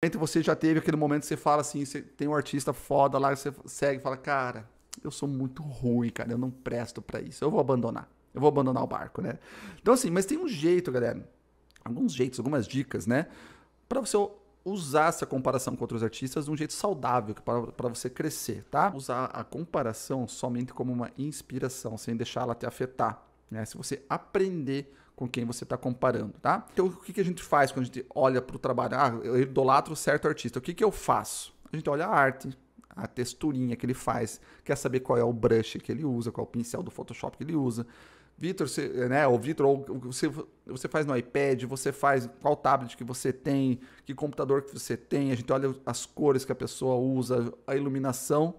momento você já teve aquele momento que você fala assim, você tem um artista foda lá, você segue e fala, cara, eu sou muito ruim, cara, eu não presto para isso, eu vou abandonar, eu vou abandonar o barco, né? Então assim, mas tem um jeito, galera, alguns jeitos, algumas dicas, né, para você usar essa comparação com outros artistas de um jeito saudável para você crescer, tá? Usar a comparação somente como uma inspiração, sem deixar ela te afetar, né? Se você aprender com quem você está comparando, tá? Então, o que, que a gente faz quando a gente olha para o trabalho? Ah, eu idolatro certo artista. O que, que eu faço? A gente olha a arte, a texturinha que ele faz, quer saber qual é o brush que ele usa, qual é o pincel do Photoshop que ele usa. Vitor, né, O Vitor, ou você, você faz no iPad, você faz qual tablet que você tem, que computador que você tem, a gente olha as cores que a pessoa usa, a iluminação.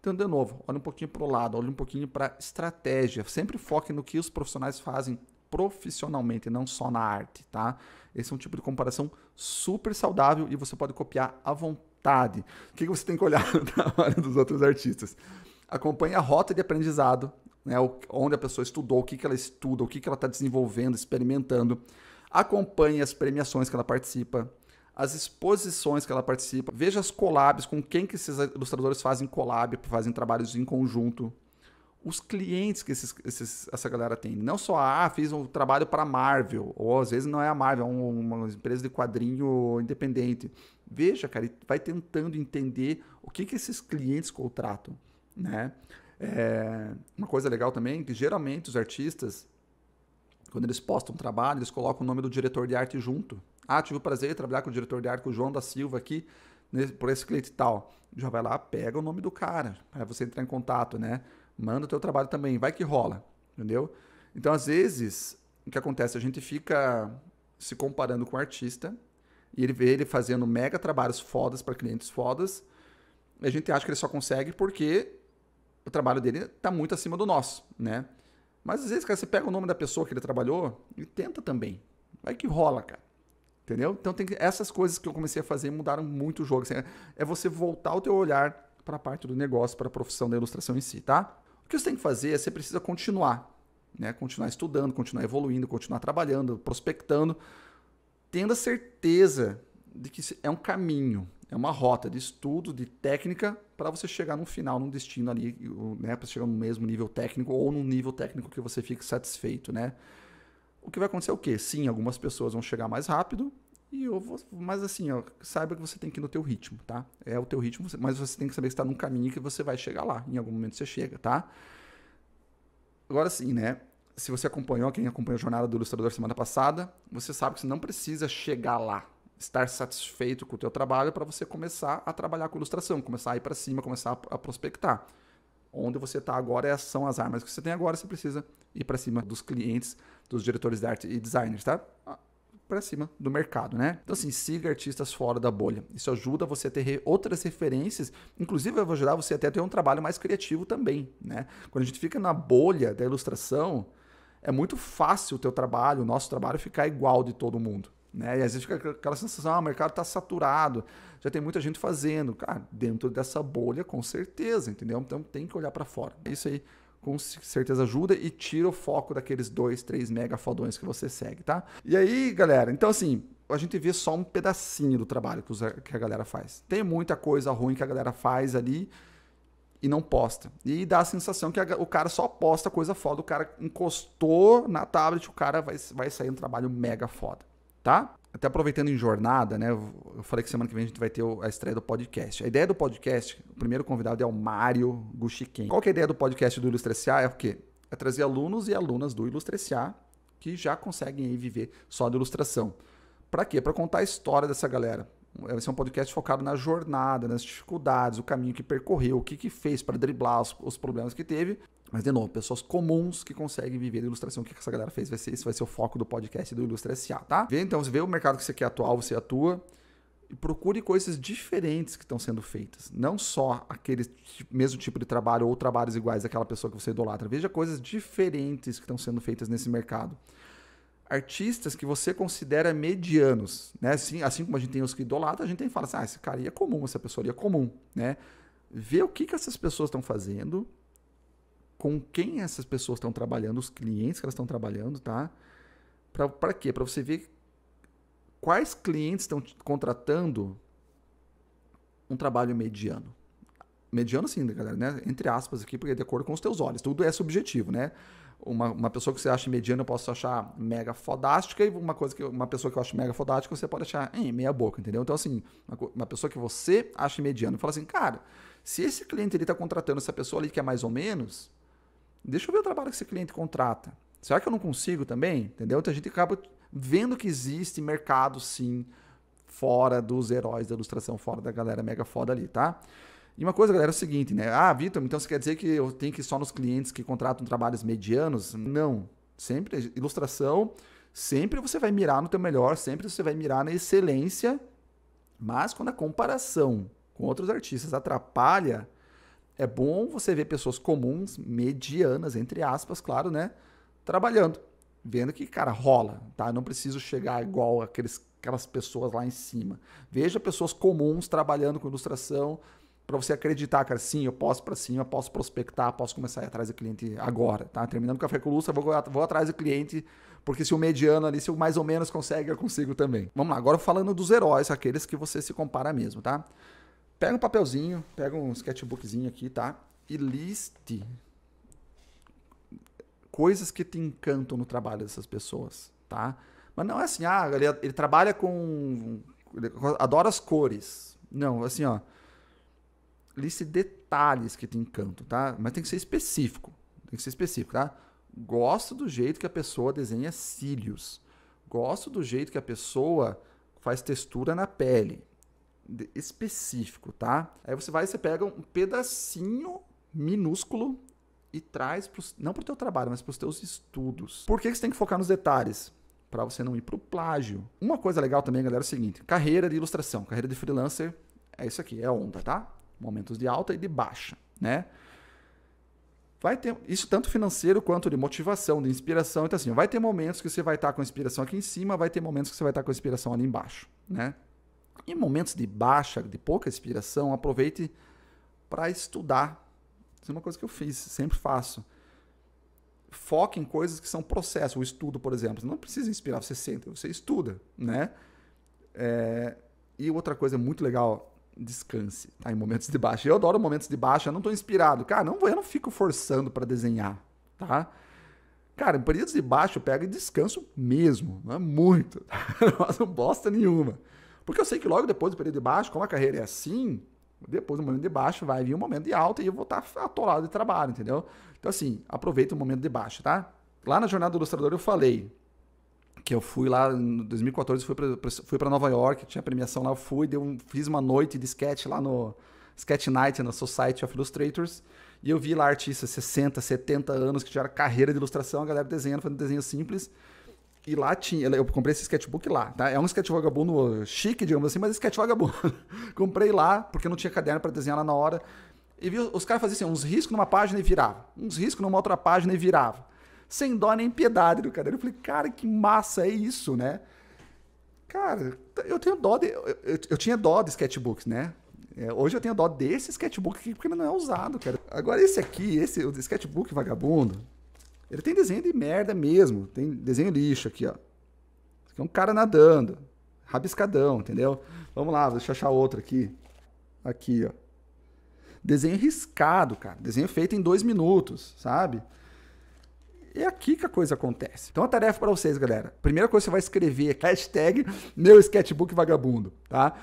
Então, de novo, olha um pouquinho para o lado, olha um pouquinho para estratégia. Sempre foque no que os profissionais fazem profissionalmente, não só na arte, tá? Esse é um tipo de comparação super saudável e você pode copiar à vontade. O que você tem que olhar na área dos outros artistas? Acompanhe a rota de aprendizado, né? onde a pessoa estudou, o que, que ela estuda, o que, que ela está desenvolvendo, experimentando. Acompanhe as premiações que ela participa, as exposições que ela participa. Veja as collabs, com quem que esses ilustradores fazem collab, fazem trabalhos em conjunto os clientes que esses, esses, essa galera tem. Não só, ah, fiz um trabalho para Marvel, ou às vezes não é a Marvel, é uma empresa de quadrinho independente. Veja, cara, vai tentando entender o que, que esses clientes contratam, né? É, uma coisa legal também, é que geralmente os artistas, quando eles postam um trabalho, eles colocam o nome do diretor de arte junto. Ah, tive o prazer de trabalhar com o diretor de arte, com o João da Silva aqui, né, por esse cliente tal. Já vai lá, pega o nome do cara, para você entrar em contato, né? Manda o teu trabalho também, vai que rola, entendeu? Então, às vezes, o que acontece? A gente fica se comparando com o artista e ele vê ele fazendo mega trabalhos fodas para clientes fodas. E a gente acha que ele só consegue porque o trabalho dele está muito acima do nosso, né? Mas às vezes, cara, você pega o nome da pessoa que ele trabalhou e tenta também. Vai que rola, cara. Entendeu? Então tem que, essas coisas que eu comecei a fazer mudaram muito o jogo. Assim, é você voltar o teu olhar para a parte do negócio, para a profissão da ilustração em si, tá? O que você tem que fazer é você precisa continuar, né? Continuar estudando, continuar evoluindo, continuar trabalhando, prospectando, tendo a certeza de que é um caminho, é uma rota de estudo, de técnica para você chegar num final, num destino ali, né, para chegar no mesmo nível técnico ou num nível técnico que você fique satisfeito, né? O que vai acontecer é o quê? Sim, algumas pessoas vão chegar mais rápido, e eu vou, mas assim, ó, saiba que você tem que ir no teu ritmo, tá? É o teu ritmo, mas você tem que saber que está num caminho que você vai chegar lá. Em algum momento você chega, tá? Agora sim, né? Se você acompanhou, quem acompanhou a jornada do ilustrador semana passada, você sabe que você não precisa chegar lá, estar satisfeito com o teu trabalho para você começar a trabalhar com ilustração, começar a ir para cima, começar a prospectar. Onde você está agora é são as armas que você tem agora, você precisa ir para cima dos clientes, dos diretores de arte e designers, tá? para cima do mercado, né? Então assim, siga artistas fora da bolha. Isso ajuda você a ter outras referências, inclusive vai ajudar você até a ter um trabalho mais criativo também, né? Quando a gente fica na bolha da ilustração, é muito fácil o teu trabalho, o nosso trabalho ficar igual de todo mundo. Né? E às vezes fica aquela sensação, ah, o mercado está saturado, já tem muita gente fazendo. Cara, dentro dessa bolha, com certeza, entendeu? Então tem que olhar para fora. É isso aí com certeza ajuda e tira o foco daqueles dois, três mega fodões que você segue, tá? E aí, galera, então assim, a gente vê só um pedacinho do trabalho que, que a galera faz. Tem muita coisa ruim que a galera faz ali e não posta. E dá a sensação que a, o cara só posta coisa foda, o cara encostou na tablet, o cara vai, vai sair um trabalho mega foda, tá? até aproveitando em jornada, né? Eu falei que semana que vem a gente vai ter a estreia do podcast. A ideia do podcast, o primeiro convidado é o Mário Guxiquim. Qual que é a ideia do podcast do Ilustre S.A.? É o quê? É trazer alunos e alunas do Ilustre S.A. que já conseguem aí viver só de ilustração. Para quê? Para contar a história dessa galera. É, vai ser um podcast focado na jornada, nas dificuldades, o caminho que percorreu, o que, que fez para driblar os, os problemas que teve mas, de novo, pessoas comuns que conseguem viver da ilustração. O que essa galera fez? Vai ser, esse vai ser o foco do podcast do Ilustra SA, tá? Vê, então, você vê o mercado que você quer atuar, você atua. E procure coisas diferentes que estão sendo feitas. Não só aquele mesmo tipo de trabalho ou trabalhos iguais àquela pessoa que você idolatra. Veja coisas diferentes que estão sendo feitas nesse mercado. Artistas que você considera medianos, né? Assim, assim como a gente tem os que idolatra, a gente tem fala assim, ah, esse cara ia é comum, essa pessoa ia é comum, né? Vê o que, que essas pessoas estão fazendo, com quem essas pessoas estão trabalhando, os clientes que elas estão trabalhando, tá? Para quê? Para você ver quais clientes estão contratando um trabalho mediano. Mediano sim, né, galera, né? Entre aspas aqui, porque é de acordo com os teus olhos. Tudo é subjetivo, né? Uma, uma pessoa que você acha mediana, eu posso achar mega fodástica, e uma coisa que uma pessoa que eu acho mega fodástica, você pode achar em meia boca, entendeu? Então, assim, uma, uma pessoa que você acha mediana, fala assim, cara, se esse cliente ele está contratando essa pessoa ali que é mais ou menos, Deixa eu ver o trabalho que esse cliente contrata. Será que eu não consigo também? Entendeu? Então a gente acaba vendo que existe mercado sim fora dos heróis da ilustração, fora da galera mega foda ali, tá? E uma coisa, galera, é o seguinte, né? Ah, Vitor, então você quer dizer que eu tenho que ir só nos clientes que contratam trabalhos medianos? Não. Sempre ilustração, sempre você vai mirar no teu melhor, sempre você vai mirar na excelência, mas quando a comparação com outros artistas atrapalha é bom você ver pessoas comuns, medianas, entre aspas, claro, né? Trabalhando. Vendo que, cara, rola, tá? Não preciso chegar igual aqueles, aquelas pessoas lá em cima. Veja pessoas comuns trabalhando com ilustração para você acreditar, cara, sim, eu posso para cima, eu posso prospectar, posso começar a ir atrás do cliente agora, tá? Terminando o café com lustra, vou, vou atrás do cliente, porque se o mediano ali, se o mais ou menos consegue, eu consigo também. Vamos lá, agora falando dos heróis, aqueles que você se compara mesmo, tá? Pega um papelzinho, pega um sketchbookzinho aqui, tá? E liste coisas que te encantam no trabalho dessas pessoas, tá? Mas não é assim, ah, ele, ele trabalha com. Ele adora as cores. Não, assim, ó. Liste detalhes que te encantam, tá? Mas tem que ser específico. Tem que ser específico, tá? Gosto do jeito que a pessoa desenha cílios. Gosto do jeito que a pessoa faz textura na pele específico, tá? Aí você vai e você pega um pedacinho minúsculo e traz pros, não para o teu trabalho, mas para os teus estudos. Por que, que você tem que focar nos detalhes? Para você não ir para o plágio. Uma coisa legal também, galera, é o seguinte: carreira de ilustração, carreira de freelancer, é isso aqui, é onda, tá? Momentos de alta e de baixa, né? Vai ter isso tanto financeiro quanto de motivação, de inspiração. Então, assim, vai ter momentos que você vai estar tá com inspiração aqui em cima, vai ter momentos que você vai estar tá com inspiração ali embaixo, né? Em momentos de baixa, de pouca inspiração, aproveite para estudar. Isso é uma coisa que eu fiz, sempre faço. Foque em coisas que são processo. O estudo, por exemplo. Você não precisa inspirar, você senta, você estuda, né? É... E outra coisa muito legal, descanse, tá? Em momentos de baixa. Eu adoro momentos de baixa, eu não estou inspirado. Cara, não, eu não fico forçando para desenhar, tá? Cara, em períodos de baixo eu pego e descanso mesmo, não é muito. Não bosta nenhuma. Porque eu sei que logo depois do período de baixo, como a carreira é assim, depois do momento de baixo vai vir um momento de alta e eu vou estar atolado de trabalho, entendeu? Então, assim, aproveita o momento de baixo, tá? Lá na Jornada do Ilustrador eu falei que eu fui lá em 2014, fui para fui Nova York, tinha premiação lá, eu fui, deu um, fiz uma noite de sketch lá no Sketch Night, na Society of Illustrators, e eu vi lá artistas 60, 70 anos que tiveram carreira de ilustração, a galera desenhando, fazendo desenho simples, e lá tinha, eu comprei esse sketchbook lá, tá? É um sketch vagabundo chique, digamos assim, mas sketch vagabundo. comprei lá, porque não tinha caderno para desenhar lá na hora. E vi os caras faziam assim, uns riscos numa página e virava. Uns riscos numa outra página e virava. Sem dó nem piedade do caderno. Eu falei, cara, que massa é isso, né? Cara, eu tenho dó de. Eu, eu, eu tinha dó de sketchbooks, né? É, hoje eu tenho dó desse sketchbook aqui, porque ele não é usado, cara. Agora esse aqui, esse, o sketchbook vagabundo, ele tem desenho de merda mesmo. Tem desenho lixo aqui, ó. Isso aqui é um cara nadando. Rabiscadão, entendeu? Vamos lá, deixa eu achar outro aqui. Aqui, ó. Desenho riscado, cara. Desenho feito em dois minutos, sabe? É aqui que a coisa acontece. Então a tarefa para vocês, galera. Primeira coisa que você vai escrever é hashtag meu sketchbook vagabundo, tá?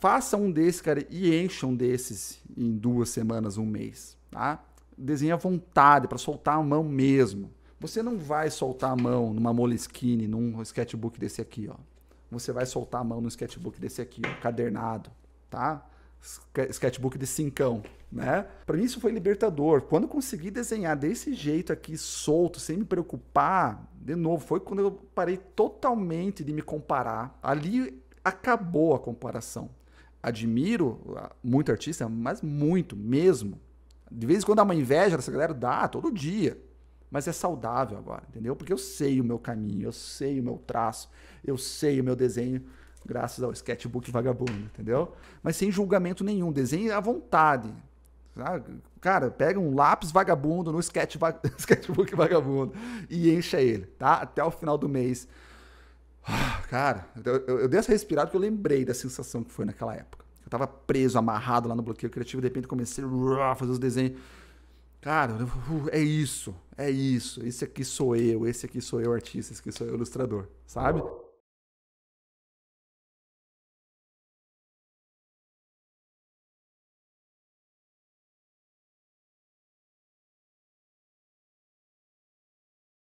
Faça um desses, cara, e encha um desses em duas semanas, um mês, tá? desenhe à vontade, para soltar a mão mesmo. Você não vai soltar a mão numa moleskine, num sketchbook desse aqui, ó. Você vai soltar a mão num sketchbook desse aqui, ó, cadernado, tá? Sketchbook de cincão, né? Para mim isso foi libertador. Quando eu consegui desenhar desse jeito aqui, solto, sem me preocupar, de novo, foi quando eu parei totalmente de me comparar. Ali acabou a comparação. Admiro ah, muito artista, mas muito mesmo. De vez em quando dá uma inveja dessa galera, dá, todo dia. Mas é saudável agora, entendeu? Porque eu sei o meu caminho, eu sei o meu traço, eu sei o meu desenho, graças ao sketchbook vagabundo, entendeu? Mas sem julgamento nenhum, desenhe à vontade. Sabe? Cara, pega um lápis vagabundo no sketch va sketchbook vagabundo e encha ele, tá? Até o final do mês. Ah, cara, eu, eu, eu dei essa respirada porque eu lembrei da sensação que foi naquela época tava preso, amarrado lá no bloqueio criativo, de repente comecei a fazer os desenhos. Cara, uh, é isso, é isso. Esse aqui sou eu, esse aqui sou eu, artista, esse aqui sou eu, ilustrador, sabe?